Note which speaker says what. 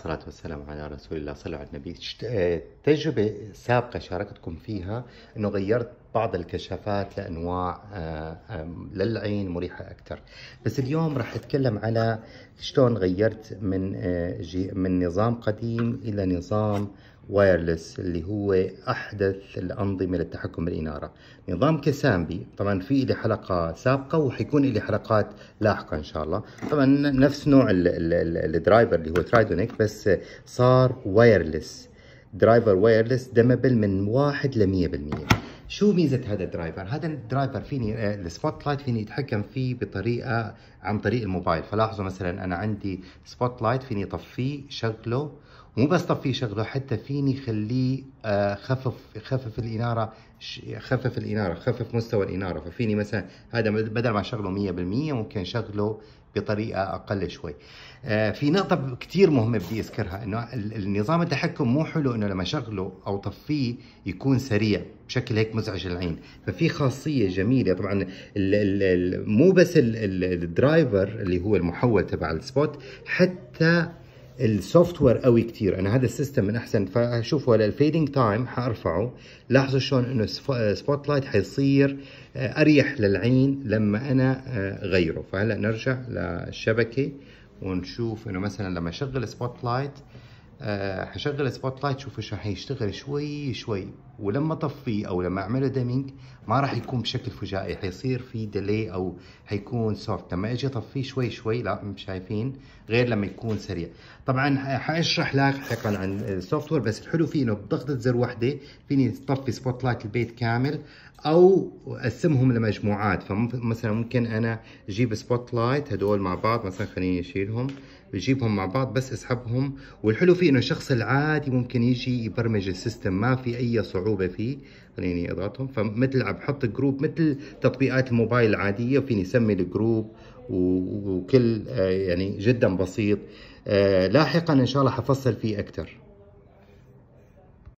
Speaker 1: الصلاة والسلام على رسول الله صلى الله على النبي آه، تجربة سابقة شاركتكم فيها أنه غيرت بعض الكشافات لأنواع آه، للعين مريحة أكثر بس اليوم رح أتكلم على شلون غيرت من آه، من نظام قديم إلى نظام وايرلس اللي هو احدث الانظمه للتحكم بالاناره نظام كسامبي طبعا في لي حلقه سابقه وحيكون لي حلقات لاحقه ان شاء الله طبعا نفس نوع الدرايفر اللي هو ترايدونيك بس صار وايرلس درايفر وايرلس دمبل من 1 ل 100% شو ميزه هذا الدرايفر هذا الدرايفر فيني آه، السبوت لايت فيني اتحكم فيه بطريقه عن طريق الموبايل فلاحظوا مثلا انا عندي سبوت لايت فيني اطفيه شغله مو بس طفيه شغله حتى فيني خليه آه، خفف خفف الاناره خفف الاناره خفف مستوى الاناره ففيني مثلا هذا بدل ما شغله 100% ممكن شغله بطريقه اقل شوي آه، في نقطه كثير مهمه بدي اذكرها انه النظام التحكم مو حلو انه لما شغله او طفيه يكون سريع بشكل هيك مزعج للعين ففي خاصيه جميله طبعا الـ الـ مو بس الدرايفر اللي هو المحول تبع السبوت حتى السوفت وير قوي كتير انا هذا السيستم من احسن فشوفوا هلا الفيدنج تايم حارفعه لاحظوا شلون انه سبوت لايت حيصير آه، اريح للعين لما انا آه، غيره فهلا نرجع للشبكه ونشوف انه مثلا لما اشغل سبوت لايت آه، حشغل سبوت لايت شوف ايش راح يشتغل شوي شوي ولما اطفيه او لما اعمله ديمينج ما راح يكون بشكل فجائي حيصير في ديلي او حيكون سوفت لما اجي اطفيه شوي شوي لا شايفين غير لما يكون سريع طبعا حاشرح لاحقا عن السوفت وير بس الحلو فيه انه بضغطه زر واحده فيني اطفي سبوت لايت البيت كامل او اقسمهم لمجموعات فمثلا ممكن انا اجيب سبوت لايت هدول مع بعض مثلا خليني اشيلهم بجيبهم مع بعض بس اسحبهم والحلو فيه انه الشخص العادي ممكن يجي يبرمج السيستم ما في اي صعوبه فيه خليني اضغطهم فمثل عم بحط جروب مثل تطبيقات الموبايل العاديه وفيني اسمي الجروب وكل آه، يعني جدا بسيط آه، لاحقا ان شاء الله حفصل فيه اكثر